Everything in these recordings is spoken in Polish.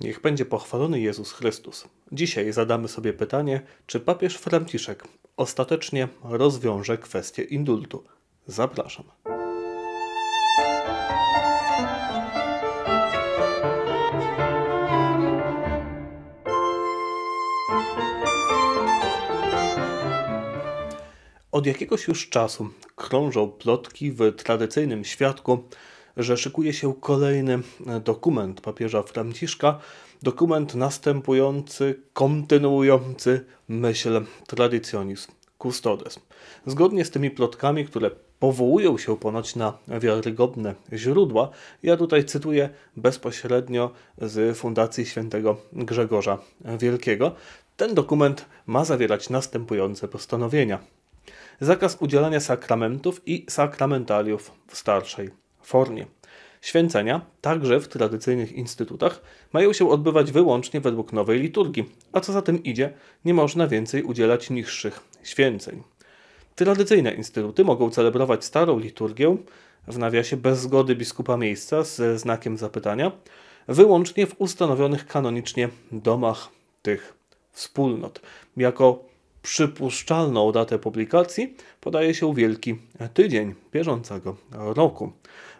Niech będzie pochwalony Jezus Chrystus. Dzisiaj zadamy sobie pytanie, czy papież Franciszek ostatecznie rozwiąże kwestię indultu. Zapraszam. Od jakiegoś już czasu krążą plotki w tradycyjnym świadku, że szykuje się kolejny e, dokument papieża Franciszka, dokument następujący, kontynuujący myśl tradycjonizm, custodes. Zgodnie z tymi plotkami, które powołują się ponoć na wiarygodne źródła. Ja tutaj cytuję bezpośrednio z Fundacji Świętego Grzegorza Wielkiego. Ten dokument ma zawierać następujące postanowienia. Zakaz udzielania sakramentów i sakramentaliów w starszej formie. Święcenia, także w tradycyjnych instytutach, mają się odbywać wyłącznie według nowej liturgii, a co za tym idzie, nie można więcej udzielać niższych święceń. Tradycyjne instytuty mogą celebrować starą liturgię, w nawiasie bez zgody biskupa miejsca ze znakiem zapytania, wyłącznie w ustanowionych kanonicznie domach tych wspólnot. Jako przypuszczalną datę publikacji podaje się Wielki Tydzień bieżącego roku.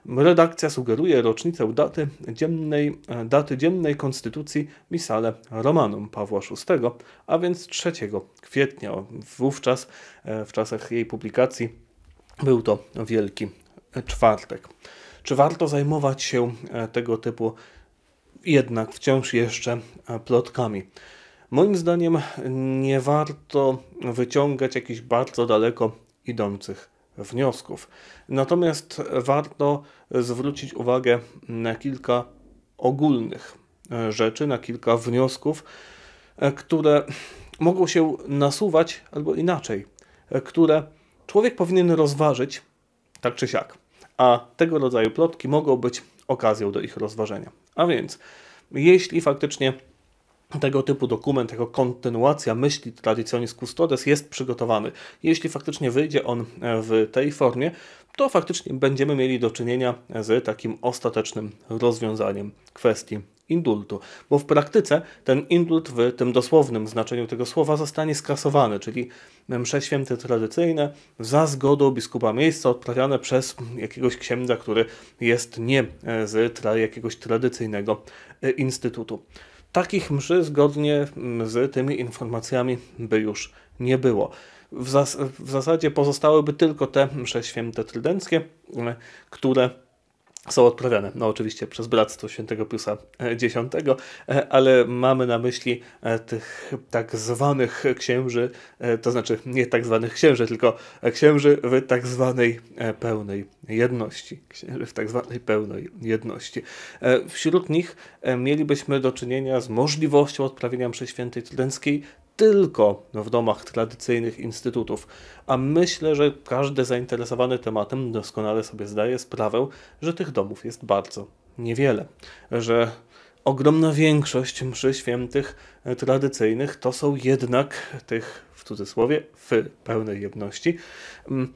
Redakcja sugeruje rocznicę daty dziennej, daty dziennej konstytucji Misale Romanum Pawła VI, a więc 3 kwietnia. Wówczas, e, w czasach jej publikacji, był to Wielki Czwartek. Czy warto zajmować się e, tego typu jednak wciąż jeszcze e, plotkami? Moim zdaniem nie warto wyciągać jakichś bardzo daleko idących wniosków. Natomiast warto zwrócić uwagę na kilka ogólnych e, rzeczy, na kilka wniosków, e, które mogą się nasuwać albo inaczej, e, które człowiek powinien rozważyć tak czy siak, a tego rodzaju plotki mogą być okazją do ich rozważenia. A więc, jeśli faktycznie tego typu dokument jako kontynuacja myśli tradycjonis Custodes jest przygotowany. Jeśli faktycznie wyjdzie on e, w tej formie, to faktycznie będziemy mieli do czynienia z takim ostatecznym rozwiązaniem kwestii indultu, bo w praktyce ten indult w tym dosłownym znaczeniu tego słowa zostanie skasowany, czyli msze święte tradycyjne za zgodą biskupa miejsca odprawiane przez jakiegoś księdza, który jest nie e, z tra jakiegoś tradycyjnego e, instytutu. Takich mszy zgodnie mm, z tymi informacjami by już nie było. W, zas w zasadzie pozostałyby tylko te msze święte trydenckie, które są odprawiane, no oczywiście przez Bractwo Świętego Piusa X, e, ale mamy na myśli e, tych tak zwanych księży, e, to znaczy nie tak zwanych księży, tylko księży w tak zwanej pełnej jedności. Księży w tak zwanej pełnej jedności. Wśród nich mielibyśmy do czynienia z możliwością odprawienia mszy świętej trudenckiej tylko w domach tradycyjnych instytutów, a myślę, że każdy zainteresowany tematem doskonale sobie zdaje sprawę, że tych domów jest bardzo niewiele, że ogromna większość mszy świętych e, tradycyjnych to są jednak tych w cudzysłowie w pełnej jedności. Mm,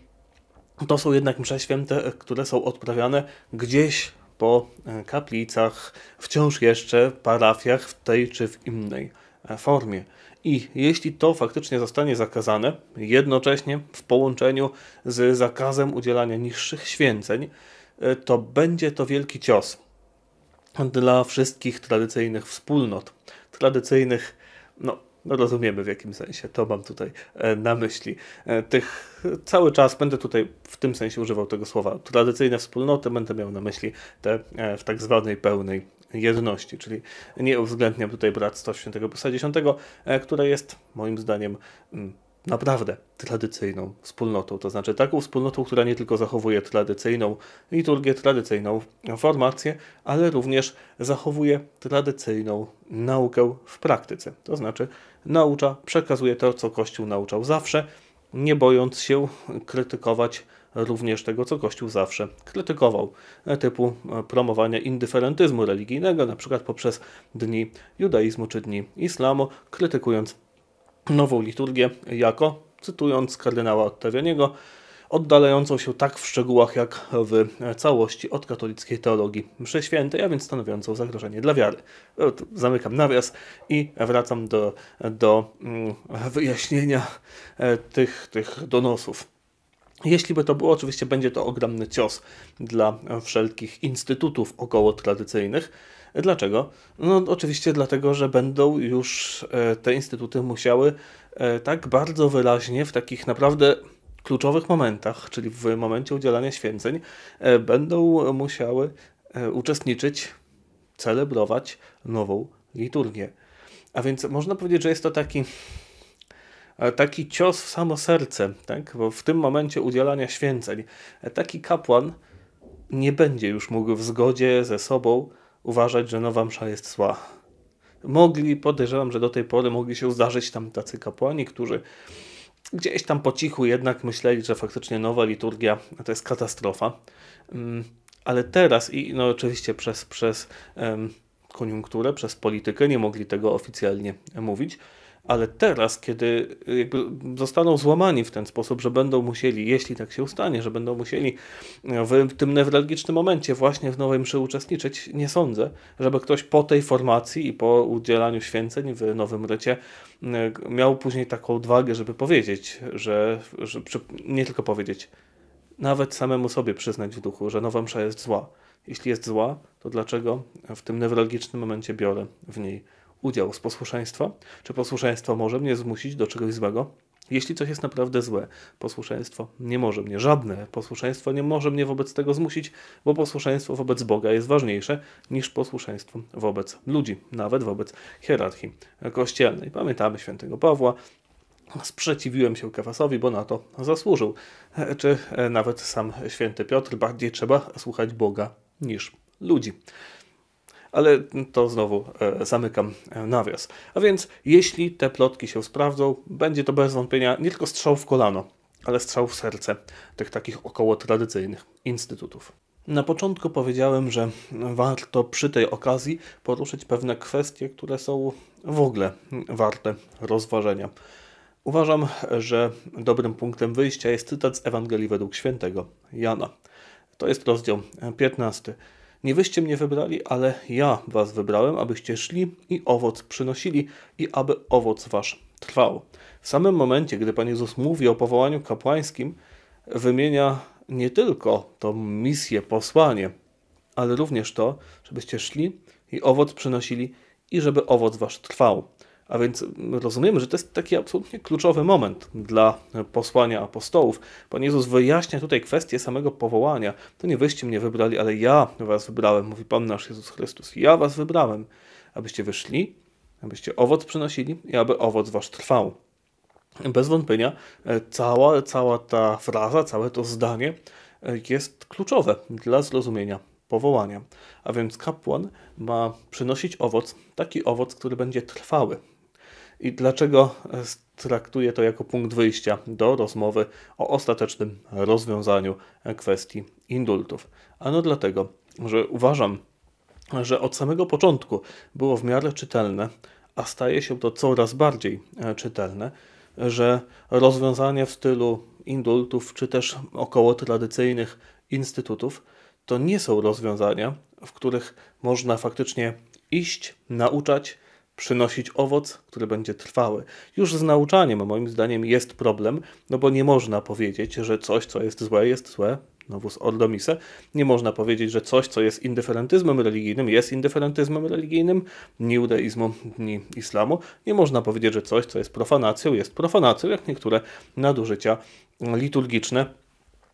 to są jednak msze święte, e, które są odprawiane gdzieś po e, kaplicach, wciąż jeszcze parafiach w tej czy w innej formie. I jeśli to faktycznie zostanie zakazane, jednocześnie w połączeniu z zakazem udzielania niższych święceń, e, to będzie to wielki cios dla wszystkich tradycyjnych wspólnot, tradycyjnych no, no rozumiemy w jakim sensie, to mam tutaj e, na myśli. E, tych cały czas będę tutaj w tym sensie używał tego słowa. Tradycyjne wspólnoty będę miał na myśli te e, w tak zwanej pełnej jedności, czyli nie uwzględniam tutaj Bractwa Świętego Pisa które jest moim zdaniem mm, naprawdę tradycyjną wspólnotą, to znaczy taką wspólnotą, która nie tylko zachowuje tradycyjną liturgię, tradycyjną formację, ale również zachowuje tradycyjną naukę w praktyce. To znaczy naucza, przekazuje to, co Kościół nauczał zawsze, nie bojąc się krytykować również tego, co Kościół zawsze krytykował, typu promowania indyferentyzmu religijnego, na przykład poprzez dni judaizmu czy dni islamu, krytykując nową liturgię jako, cytując kardynała Ottawianiego, oddalającą się tak w szczegółach jak w całości od katolickiej teologii mszy świętej, a więc stanowiącą zagrożenie dla wiary. E, zamykam nawias i wracam do, do mm, wyjaśnienia e, tych, tych donosów. Jeśli by to było, oczywiście będzie to ogromny cios dla wszelkich instytutów około tradycyjnych. Dlaczego? No oczywiście dlatego, że będą już e, te instytuty musiały e, tak bardzo wyraźnie w takich naprawdę kluczowych momentach, czyli w momencie udzielania święceń, e, będą musiały uczestniczyć, celebrować nową liturgię. A więc można powiedzieć, że jest to taki taki cios w samo serce, tak? bo w tym momencie udzielania święceń taki kapłan nie będzie już mógł w zgodzie ze sobą uważać, że nowa msza jest zła. Mogli, podejrzewam, że do tej pory mogli się zdarzyć tam tacy kapłani, którzy gdzieś tam po cichu jednak myśleli, że faktycznie nowa liturgia to jest katastrofa. Mm, ale teraz i no oczywiście przez, przez koniunkturę, przez politykę nie mogli tego oficjalnie mówić, ale teraz, kiedy y, zostaną złamani w ten sposób, że będą musieli, jeśli tak się stanie, że będą musieli e, w tym newralgicznym momencie właśnie w Nowej Mszy uczestniczyć, nie sądzę, żeby ktoś po tej formacji i po udzielaniu święceń w Nowym Rycie e, miał później taką odwagę, żeby powiedzieć, że, że przy, nie tylko powiedzieć, nawet samemu sobie przyznać w duchu, że Nowa Msza jest zła. Jeśli jest zła, to dlaczego w tym newralgicznym momencie biorę w niej udział z posłuszeństwa? Czy posłuszeństwo może mnie zmusić do czegoś złego? Jeśli coś jest naprawdę złe, posłuszeństwo nie może mnie, żadne posłuszeństwo nie może mnie wobec tego zmusić, bo posłuszeństwo wobec Boga jest ważniejsze niż posłuszeństwo wobec ludzi, nawet wobec hierarchii kościelnej. Pamiętamy świętego Pawła, sprzeciwiłem się Kefasowi, bo na to zasłużył. Czy e, nawet sam święty Piotr, bardziej trzeba słuchać Boga niż ludzi ale to znowu e, zamykam e, nawias. A więc jeśli te plotki się sprawdzą, będzie to bez wątpienia nie tylko strzał w kolano, ale strzał w serce tych takich około tradycyjnych instytutów. Na początku powiedziałem, że warto przy tej okazji poruszyć pewne kwestie, które są w ogóle warte rozważenia. Uważam, że dobrym punktem wyjścia jest cytat z Ewangelii według świętego Jana. To jest rozdział 15. Nie wyście mnie wybrali, ale ja was wybrałem, abyście szli i owoc przynosili i aby owoc wasz trwał. W samym momencie, gdy Pan Jezus mówi o powołaniu kapłańskim, wymienia nie tylko tą misję, posłanie, ale również to, żebyście szli i owoc przynosili i żeby owoc wasz trwał. A więc rozumiemy, że to jest taki absolutnie kluczowy moment dla posłania apostołów. Pan Jezus wyjaśnia tutaj kwestię samego powołania. To nie wyście mnie wybrali, ale ja was wybrałem, mówi Pan nasz Jezus Chrystus. Ja was wybrałem, abyście wyszli, abyście owoc przynosili i aby owoc wasz trwał. Bez wątpienia e, cała, cała ta fraza, całe to zdanie e, jest kluczowe dla zrozumienia powołania. A więc kapłan ma przynosić owoc, taki owoc, który będzie trwały, i dlaczego e, traktuję to jako punkt wyjścia do rozmowy o ostatecznym rozwiązaniu e, kwestii indultów. Ano dlatego, że uważam, że od samego początku było w miarę czytelne, a staje się to coraz bardziej e, czytelne, że rozwiązania w stylu indultów czy też około tradycyjnych instytutów to nie są rozwiązania, w których można faktycznie iść, nauczać, przynosić owoc, który będzie trwały. Już z nauczaniem, moim zdaniem, jest problem, no bo nie można powiedzieć, że coś, co jest złe, jest złe. Nowus Ordo Nie można powiedzieć, że coś, co jest indyferentyzmem religijnym, jest indyferentyzmem religijnym, ni judaizmu, ni islamu. Nie można powiedzieć, że coś, co jest profanacją, jest profanacją, jak niektóre nadużycia liturgiczne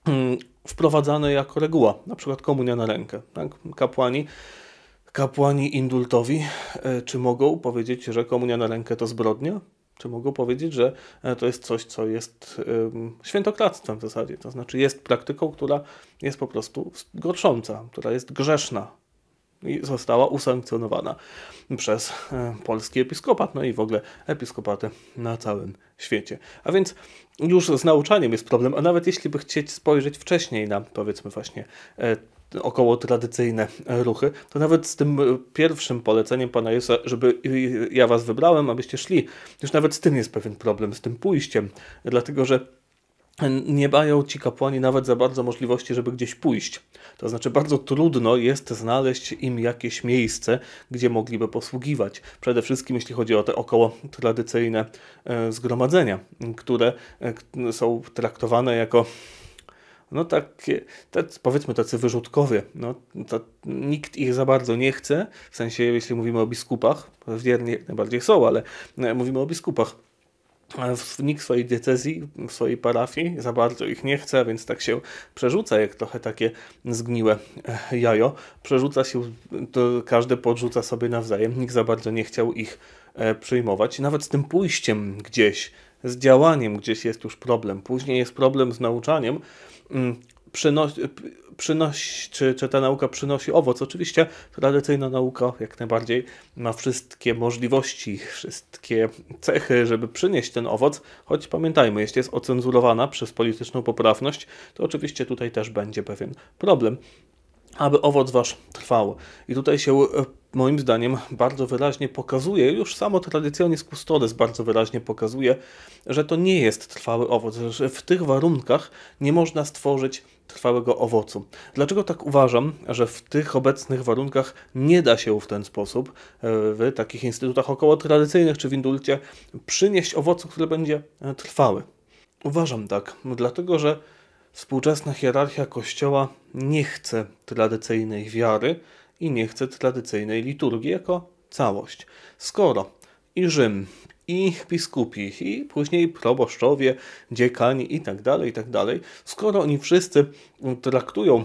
mm, wprowadzane jako reguła, na przykład komunia na rękę. Tak? Kapłani kapłani indultowi, e, czy mogą powiedzieć, że komunia na rękę to zbrodnia? Czy mogą powiedzieć, że e, to jest coś, co jest świętokradztwem w zasadzie? To znaczy jest praktyką, która jest po prostu gorsząca, która jest grzeszna i została usankcjonowana przez e, polski episkopat, no i w ogóle episkopaty na całym świecie. A więc już z nauczaniem jest problem, a nawet jeśli by chcieć spojrzeć wcześniej na powiedzmy właśnie około tradycyjne ruchy, to nawet z tym e, pierwszym poleceniem pana Jezusa, żeby ja was wybrałem, abyście szli, już nawet z tym jest pewien problem, z tym pójściem, dlatego że nie mają ci kapłani nawet za bardzo możliwości, żeby gdzieś pójść. To znaczy, bardzo trudno jest znaleźć im jakieś miejsce, gdzie mogliby posługiwać. Przede wszystkim, jeśli chodzi o te około tradycyjne e, zgromadzenia, które e, są traktowane jako no takie, tacy, powiedzmy tacy wyrzutkowie, no, to, nikt ich za bardzo nie chce, w sensie jeśli mówimy o biskupach, wierni jak najbardziej są, ale no, mówimy o biskupach, nikt w swojej diecezji, w swojej parafii za bardzo ich nie chce, więc tak się przerzuca, jak trochę takie zgniłe e, jajo. Przerzuca się, to każdy podrzuca sobie nawzajem, nikt za bardzo nie chciał ich e, przyjmować. Nawet z tym pójściem gdzieś, z działaniem gdzieś jest już problem. Później jest problem z nauczaniem, przynosi, mm, przynosi czy, czy ta nauka przynosi owoc. Oczywiście tradycyjna nauka jak najbardziej ma wszystkie możliwości, wszystkie cechy, żeby przynieść ten owoc, choć pamiętajmy, jeśli jest ocenzurowana przez polityczną poprawność, to oczywiście tutaj też będzie pewien problem aby owoc wasz trwał. I tutaj się e, moim zdaniem bardzo wyraźnie pokazuje, już samo tradycjonis custodes bardzo wyraźnie pokazuje, że to nie jest trwały owoc, że w tych warunkach nie można stworzyć trwałego owocu. Dlaczego tak uważam, że w tych obecnych warunkach nie da się w ten sposób e, w takich instytutach około tradycyjnych czy w indulcie przynieść owocu, który będzie e, trwały? Uważam tak, dlatego że współczesna hierarchia Kościoła nie chce tradycyjnej wiary, i nie chce tradycyjnej liturgii jako całość. Skoro i Rzym, i biskupi, i później proboszczowie, dziekani i tak dalej, i tak dalej, skoro oni wszyscy traktują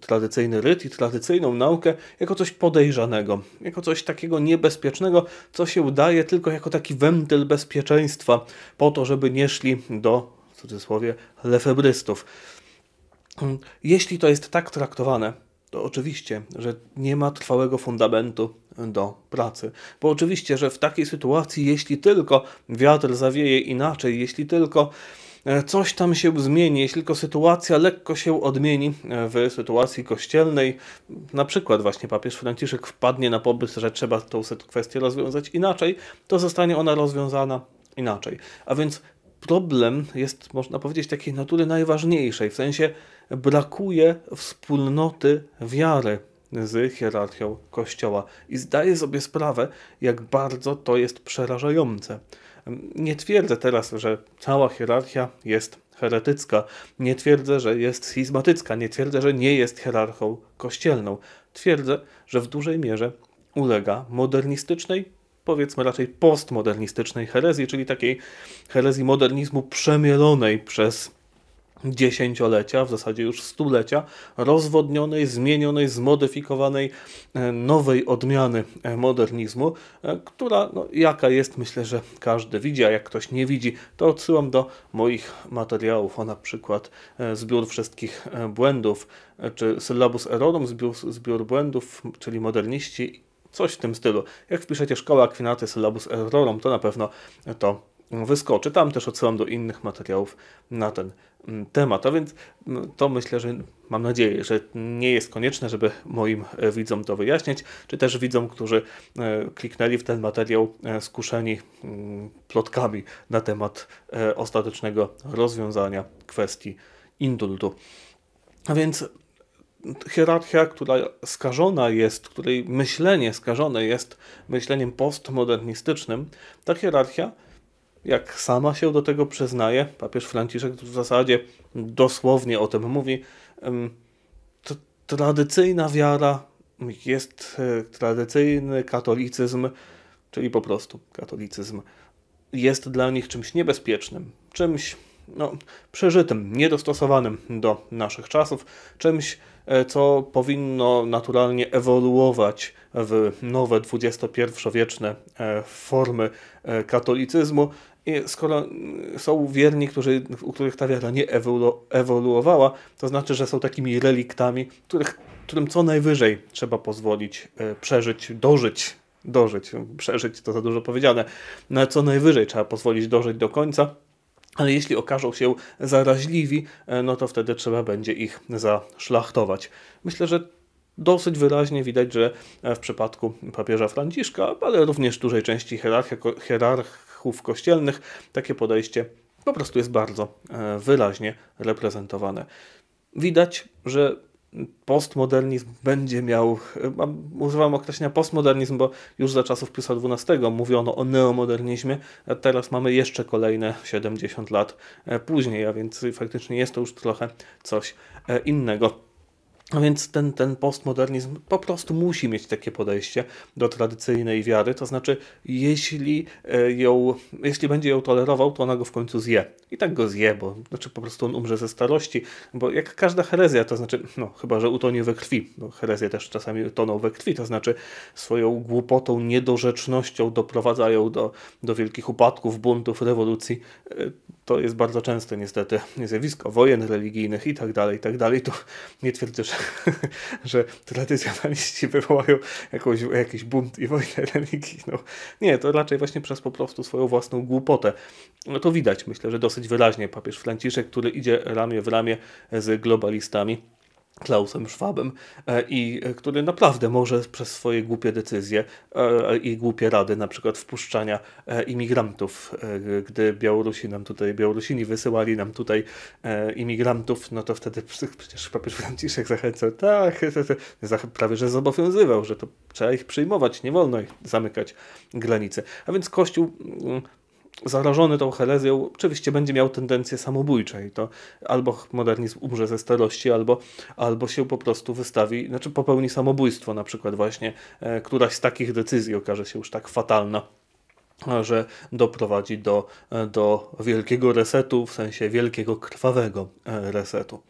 tradycyjny ryt i tradycyjną naukę jako coś podejrzanego, jako coś takiego niebezpiecznego, co się udaje tylko jako taki wentyl bezpieczeństwa po to, żeby nie szli do, w cudzysłowie, lefebrystów. Jeśli to jest tak traktowane, to oczywiście, że nie ma trwałego fundamentu do pracy. Bo oczywiście, że w takiej sytuacji, jeśli tylko wiatr zawieje inaczej, jeśli tylko e, coś tam się zmieni, jeśli tylko sytuacja lekko się odmieni e, w sytuacji kościelnej, na przykład właśnie papież Franciszek wpadnie na pomysł, że trzeba tą kwestię rozwiązać inaczej, to zostanie ona rozwiązana inaczej. A więc problem jest, można powiedzieć, takiej natury najważniejszej, w sensie brakuje wspólnoty wiary z hierarchią Kościoła i zdaję sobie sprawę, jak bardzo to jest przerażające. Nie twierdzę teraz, że cała hierarchia jest heretycka, nie twierdzę, że jest schizmatycka, nie twierdzę, że nie jest hierarchą kościelną. Twierdzę, że w dużej mierze ulega modernistycznej, powiedzmy raczej postmodernistycznej herezji, czyli takiej herezji modernizmu przemielonej przez dziesięciolecia, w zasadzie już stulecia, rozwodnionej, zmienionej, zmodyfikowanej, e, nowej odmiany e, modernizmu, e, która no, jaka jest, myślę, że każdy widzi, a jak ktoś nie widzi, to odsyłam do moich materiałów, o na przykład zbiór wszystkich błędów, czy syllabus errorum, zbiór, zbiór błędów, czyli moderniści, coś w tym stylu. Jak wpiszecie szkoła akwinaty syllabus errorum, to na pewno to wyskoczy. Tam też odsyłam do innych materiałów na ten mm, temat. A więc mm, to myślę, że mam nadzieję, że nie jest konieczne, żeby moim e, widzom to wyjaśniać, czy też widzom, którzy e, kliknęli w ten materiał e, skuszeni mm, plotkami na temat ostatecznego rozwiązania kwestii indultu. A więc hierarchia, która skażona jest, której myślenie skażone jest myśleniem postmodernistycznym, ta hierarchia jak sama się do tego przyznaje, papież Franciszek w zasadzie dosłownie o tym mówi, tradycyjna wiara jest e, tradycyjny katolicyzm, czyli po prostu katolicyzm, jest dla nich czymś niebezpiecznym, czymś no, przeżytym, niedostosowanym do naszych czasów, czymś, e, co powinno naturalnie ewoluować w nowe XXI-wieczne e, formy e, katolicyzmu. I skoro mm, są wierni, którzy, u których ta wiara nie ewolu ewoluowała, to znaczy, że są takimi reliktami, których, którym co najwyżej trzeba pozwolić przeżyć, dożyć dożyć. Przeżyć to za dużo powiedziane, na no, co najwyżej trzeba pozwolić dożyć do końca, ale jeśli okażą się zaraźliwi, e, no to wtedy trzeba będzie ich zaszlachtować. Myślę, że dosyć wyraźnie widać, że e, w przypadku papieża Franciszka, ale również dużej części hierarchów kościelnych, takie podejście po prostu jest bardzo e, wyraźnie reprezentowane. Widać, że postmodernizm będzie miał, używam określenia postmodernizm, bo już za czasów Piusa XII mówiono o neomodernizmie, a teraz mamy jeszcze kolejne 70 lat e, później, a więc faktycznie jest to już trochę coś e, innego. A więc ten, ten postmodernizm po prostu musi mieć takie podejście do tradycyjnej wiary, to znaczy jeśli, e, ją, jeśli będzie ją tolerował, to ona go w końcu zje. I tak go zje, bo znaczy po prostu on umrze ze starości, bo jak każda herezja, to znaczy, no chyba, że utonie we krwi, bo herezje też czasami toną we krwi, to znaczy swoją głupotą, niedorzecznością doprowadzają do, do wielkich upadków, buntów, rewolucji. E, to jest bardzo częste niestety zjawisko wojen religijnych i tak dalej, i tak dalej. Tu nie twierdzę, że że tradycjonaliści wywołają jakąś, jakiś bunt i wojnę religijną. Nie, to raczej właśnie przez po prostu swoją własną głupotę. No to widać, myślę, że dosyć wyraźnie papież Franciszek, który idzie ramię w ramię z globalistami Klausem Schwabem e, i e, który naprawdę może przez swoje głupie decyzje e, i głupie rady, na przykład wpuszczania imigrantów, gdy Białorusi nam tutaj, Białorusini wysyłali nam tutaj imigrantów, no to wtedy przecież papież Franciszek zachęcał, tak, prawie że zobowiązywał, że to trzeba ich przyjmować, nie wolno ich zamykać granice, A więc Kościół mm, zarażony tą herezją, oczywiście będzie miał tendencje samobójcze i to albo modernizm umrze ze starości, albo, albo się po prostu wystawi, znaczy popełni samobójstwo, na przykład właśnie e, któraś z takich decyzji okaże się już tak fatalna że doprowadzi do, e, do wielkiego resetu, w sensie wielkiego krwawego e, resetu.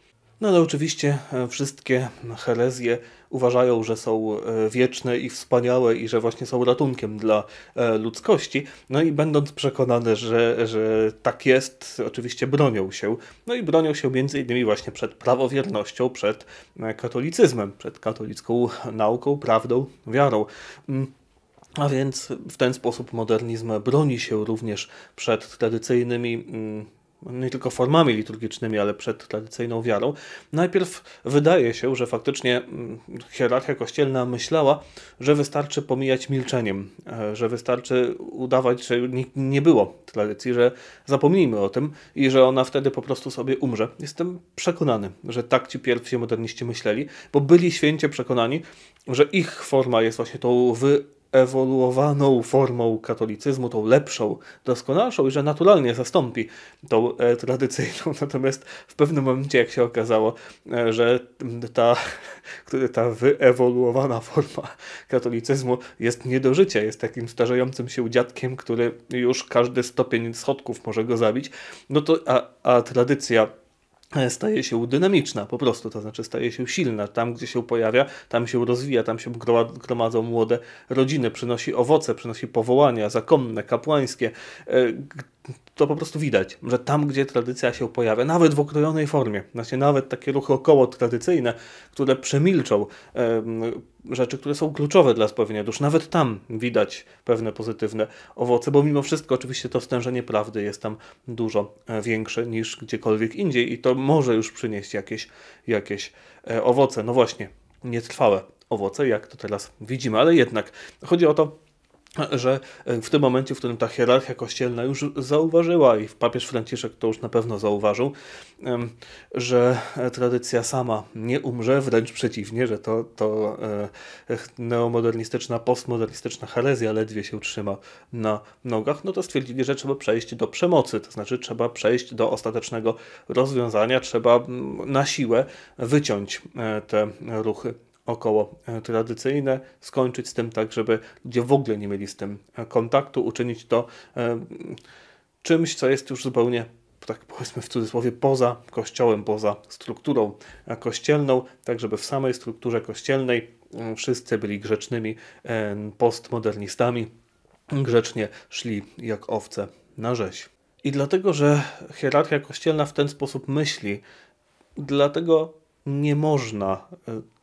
No ale oczywiście e, wszystkie herezje uważają, że są e, wieczne i wspaniałe i że właśnie są ratunkiem dla e, ludzkości. No i będąc przekonane, że, że tak jest, oczywiście bronią się. No i bronią się między innymi właśnie przed prawowiernością, przed e, katolicyzmem, przed katolicką nauką, prawdą, wiarą. Mm. A więc w ten sposób modernizm broni się również przed tradycyjnymi mm, nie tylko formami liturgicznymi, ale przed tradycyjną wiarą. Najpierw wydaje się, że faktycznie mm, hierarchia kościelna myślała, że wystarczy pomijać milczeniem, e, że wystarczy udawać, że nie było tradycji, że zapomnijmy o tym i że ona wtedy po prostu sobie umrze. Jestem przekonany, że tak ci pierwsi moderniści myśleli, bo byli święcie przekonani, że ich forma jest właśnie tą wy ewoluowaną formą katolicyzmu, tą lepszą, doskonalszą i że naturalnie zastąpi tą e, tradycyjną. Natomiast w pewnym momencie, jak się okazało, e, że ta, ta wyewoluowana forma katolicyzmu jest nie do życia, jest takim starzejącym się dziadkiem, który już każdy stopień schodków może go zabić, no to a, a tradycja E, staje się dynamiczna po prostu, to znaczy staje się silna. Tam, gdzie się pojawia, tam się rozwija, tam się gromadzą młode rodziny, przynosi owoce, przynosi powołania zakonne, kapłańskie. E, to po prostu widać, że tam, gdzie tradycja się pojawia, nawet w okrojonej formie, znaczy nawet takie ruchy około tradycyjne, które przemilczą e, rzeczy, które są kluczowe dla sprawienia dusz, nawet tam widać pewne pozytywne owoce, bo mimo wszystko oczywiście to stężenie prawdy jest tam dużo e, większe niż gdziekolwiek indziej i to może już przynieść jakieś, jakieś e, owoce. No właśnie, nietrwałe owoce, jak to teraz widzimy, ale jednak chodzi o to, że e, w tym momencie, w którym ta hierarchia kościelna już zauważyła, i papież Franciszek to już na pewno zauważył, że e, tradycja sama nie umrze, wręcz przeciwnie, że to, to e, neomodernistyczna, postmodernistyczna herezja ledwie się utrzyma na nogach, no to stwierdzili, że trzeba przejść do przemocy, to znaczy trzeba przejść do ostatecznego rozwiązania, trzeba mm, na siłę wyciąć te ruchy około e, tradycyjne, skończyć z tym tak, żeby ludzie w ogóle nie mieli z tym e, kontaktu, uczynić to e, czymś, co jest już zupełnie tak powiedzmy w cudzysłowie, poza kościołem, poza strukturą kościelną, tak żeby w samej strukturze kościelnej wszyscy byli grzecznymi postmodernistami, grzecznie szli jak owce na rzeź. I dlatego, że hierarchia kościelna w ten sposób myśli, dlatego nie można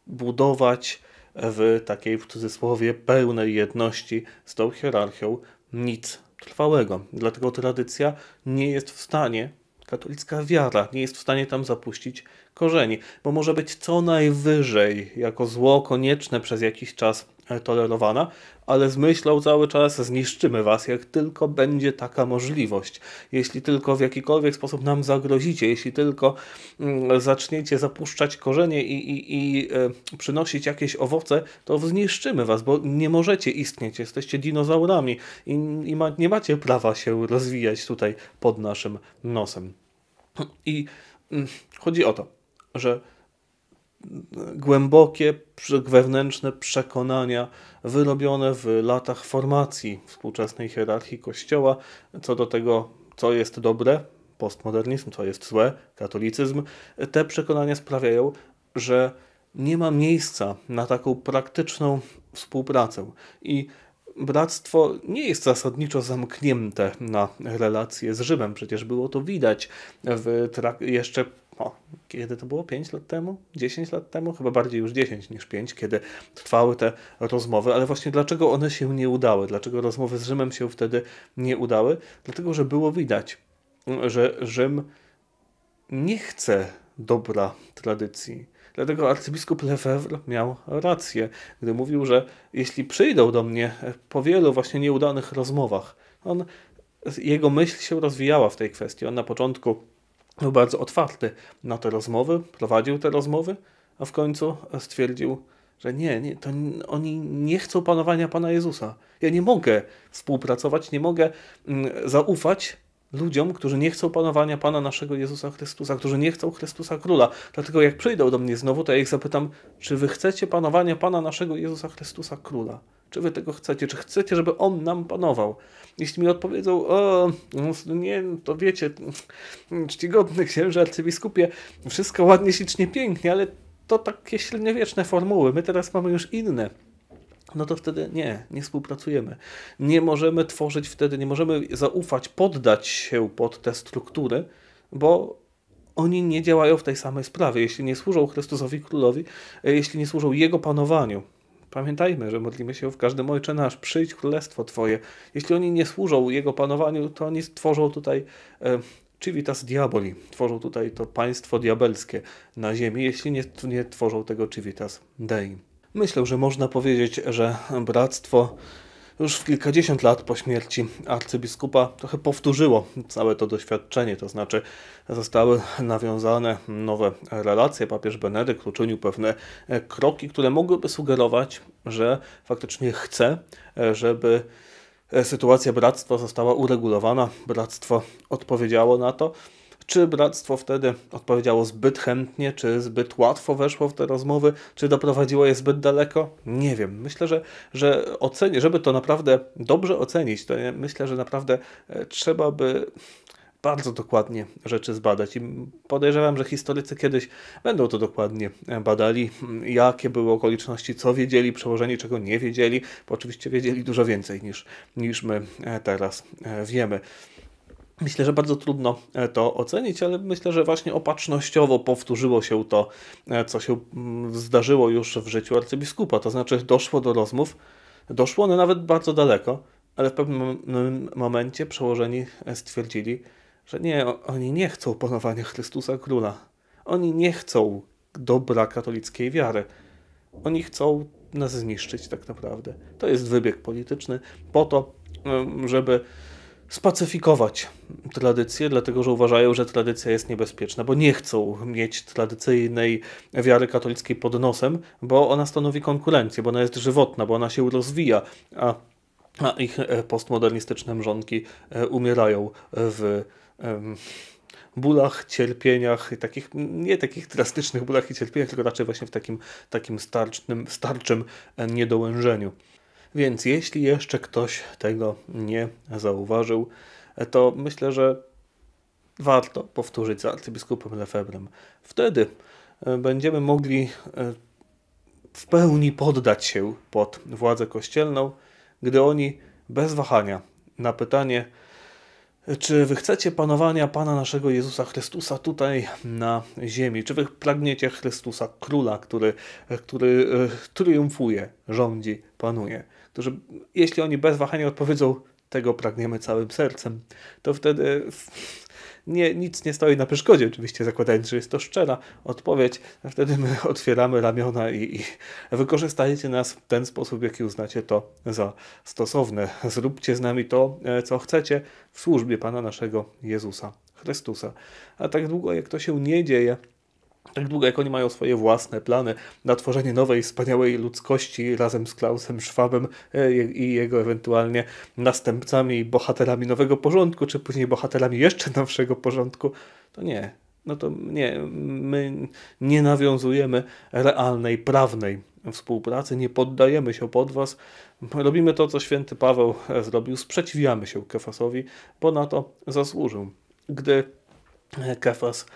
budować w takiej w cudzysłowie pełnej jedności z tą hierarchią nic trwałego. Dlatego tradycja nie jest w stanie, katolicka wiara nie jest w stanie tam zapuścić korzeni, bo może być co najwyżej jako zło konieczne przez jakiś czas E, tolerowana, ale z myślą cały czas zniszczymy was, jak tylko będzie taka możliwość. Jeśli tylko w jakikolwiek sposób nam zagrozicie, jeśli tylko mm, zaczniecie zapuszczać korzenie i, i, i e, przynosić jakieś owoce, to zniszczymy was, bo nie możecie istnieć, jesteście dinozaurami i, i ma, nie macie prawa się rozwijać tutaj pod naszym nosem. I mm, chodzi o to, że głębokie wewnętrzne przekonania wyrobione w latach formacji współczesnej hierarchii Kościoła co do tego, co jest dobre, postmodernizm, co jest złe, katolicyzm. Te przekonania sprawiają, że nie ma miejsca na taką praktyczną współpracę i bractwo nie jest zasadniczo zamknięte na relacje z Rzymem. Przecież było to widać w jeszcze o, kiedy to było? 5 lat temu? 10 lat temu? Chyba bardziej już 10 niż 5, kiedy trwały te rozmowy, ale właśnie dlaczego one się nie udały? Dlaczego rozmowy z Rzymem się wtedy nie udały? Dlatego, że było widać, że Rzym nie chce dobra tradycji. Dlatego arcybiskup Lefebvre miał rację, gdy mówił, że jeśli przyjdą do mnie po wielu właśnie nieudanych rozmowach, on, jego myśl się rozwijała w tej kwestii. On na początku był bardzo otwarty na te rozmowy, prowadził te rozmowy, a w końcu stwierdził, że nie, nie to oni nie chcą panowania Pana Jezusa. Ja nie mogę współpracować, nie mogę mm, zaufać ludziom, którzy nie chcą panowania Pana naszego Jezusa Chrystusa, którzy nie chcą Chrystusa Króla. Dlatego jak przyjdą do mnie znowu, to ja ich zapytam, czy wy chcecie panowania Pana naszego Jezusa Chrystusa Króla? Czy wy tego chcecie? Czy chcecie, żeby on nam panował? Jeśli mi odpowiedzą, o, no, nie, no to wiecie, czcigodny księże arcybiskupie, wszystko ładnie, ślicznie, pięknie, ale to takie średniowieczne formuły. My teraz mamy już inne no to wtedy nie, nie współpracujemy. Nie możemy tworzyć wtedy, nie możemy zaufać, poddać się pod te struktury, bo oni nie działają w tej samej sprawie. Jeśli nie służą Chrystusowi Królowi, e, jeśli nie służą Jego panowaniu, Pamiętajmy, że modlimy się w każdym Ojcze Nasz, przyjdź królestwo Twoje. Jeśli oni nie służą Jego panowaniu, to oni tworzą tutaj e, civitas diaboli, tworzą tutaj to państwo diabelskie na ziemi, jeśli nie, nie tworzą tego civitas dei. Myślę, że można powiedzieć, że bractwo już w kilkadziesiąt lat po śmierci arcybiskupa trochę powtórzyło całe to doświadczenie, to znaczy zostały nawiązane nowe relacje. Papież Benedykt uczynił pewne kroki, które mogłyby sugerować, że faktycznie chce, żeby sytuacja bractwa została uregulowana, bractwo odpowiedziało na to. Czy bractwo wtedy odpowiedziało zbyt chętnie, czy zbyt łatwo weszło w te rozmowy, czy doprowadziło je zbyt daleko? Nie wiem. Myślę, że, że ocenię, żeby to naprawdę dobrze ocenić, to myślę, że naprawdę e, trzeba by bardzo dokładnie rzeczy zbadać. I podejrzewam, że historycy kiedyś będą to dokładnie e, badali, jakie były okoliczności, co wiedzieli przełożeni, czego nie wiedzieli, bo oczywiście wiedzieli dużo więcej niż, niż my e, teraz wiemy. Myślę, że bardzo trudno e, to ocenić, ale myślę, że właśnie opatrznościowo powtórzyło się to, e, co się mm, zdarzyło już w życiu arcybiskupa. To znaczy, doszło do rozmów, doszło one nawet bardzo daleko, ale w pewnym momencie przełożeni e, stwierdzili, że nie, oni nie chcą panowania Chrystusa Króla. Oni nie chcą dobra katolickiej wiary. Oni chcą nas zniszczyć tak naprawdę. To jest wybieg polityczny po to, żeby spacyfikować tradycję, dlatego że uważają, że tradycja jest niebezpieczna, bo nie chcą mieć tradycyjnej wiary katolickiej pod nosem, bo ona stanowi konkurencję, bo ona jest żywotna, bo ona się rozwija, a, a ich e, postmodernistyczne mrzonki e, umierają w um, bólach, cierpieniach, takich, nie takich drastycznych bólach i cierpieniach, tylko raczej właśnie w takim, takim starcznym, starczym e, niedołężeniu. Więc jeśli jeszcze ktoś tego nie zauważył, to myślę, że warto powtórzyć z arcybiskupem Lefebrem. Wtedy e, będziemy mogli e, w pełni poddać się pod władzę kościelną, gdy oni bez wahania na pytanie, czy wy chcecie panowania Pana naszego Jezusa Chrystusa tutaj na ziemi? Czy wy pragniecie Chrystusa, króla, który, który e, triumfuje, rządzi, panuje? Którzy, jeśli oni bez wahania odpowiedzą, tego pragniemy całym sercem, to wtedy nie, nic nie stoi na przeszkodzie, oczywiście zakładając, że jest to szczera odpowiedź, a wtedy my otwieramy ramiona i, i wykorzystajcie nas w ten sposób, jaki uznacie to za stosowne. Zróbcie z nami to, e, co chcecie w służbie Pana naszego Jezusa Chrystusa. A tak długo, jak to się nie dzieje, tak długo jak oni mają swoje własne plany na tworzenie nowej, wspaniałej ludzkości razem z Klausem Schwabem e, i jego ewentualnie następcami i bohaterami nowego porządku, czy później bohaterami jeszcze nowszego porządku, to nie. No to nie, my nie nawiązujemy realnej, prawnej współpracy, nie poddajemy się pod was, robimy to, co święty Paweł e, zrobił, sprzeciwiamy się Kefasowi, bo na to zasłużył. Gdy e, Kefas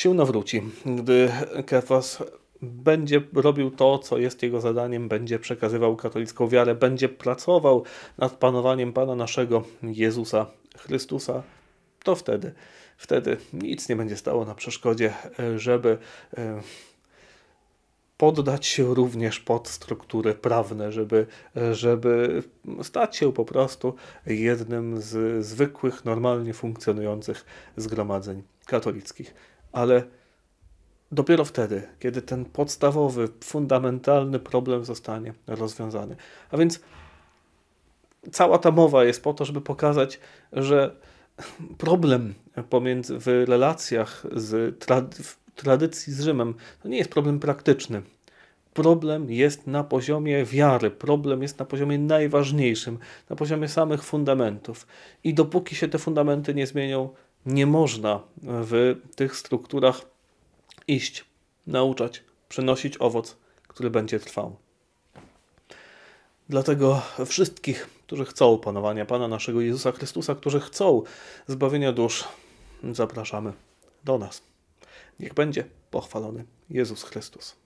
się nawróci, gdy Kefas będzie robił to, co jest jego zadaniem, będzie przekazywał katolicką wiarę, będzie pracował nad panowaniem Pana naszego Jezusa Chrystusa, to wtedy, wtedy nic nie będzie stało na przeszkodzie, żeby e, poddać się również pod struktury prawne, żeby, żeby stać się po prostu jednym z zwykłych, normalnie funkcjonujących zgromadzeń katolickich ale dopiero wtedy, kiedy ten podstawowy, fundamentalny problem zostanie rozwiązany. A więc cała ta mowa jest po to, żeby pokazać, że problem pomiędzy, w relacjach z w tradycji z Rzymem to nie jest problem praktyczny. Problem jest na poziomie wiary, problem jest na poziomie najważniejszym, na poziomie samych fundamentów. I dopóki się te fundamenty nie zmienią, nie można w tych strukturach iść, nauczać, przynosić owoc, który będzie trwał. Dlatego wszystkich, którzy chcą panowania Pana naszego Jezusa Chrystusa, którzy chcą zbawienia dusz, zapraszamy do nas. Niech będzie pochwalony Jezus Chrystus.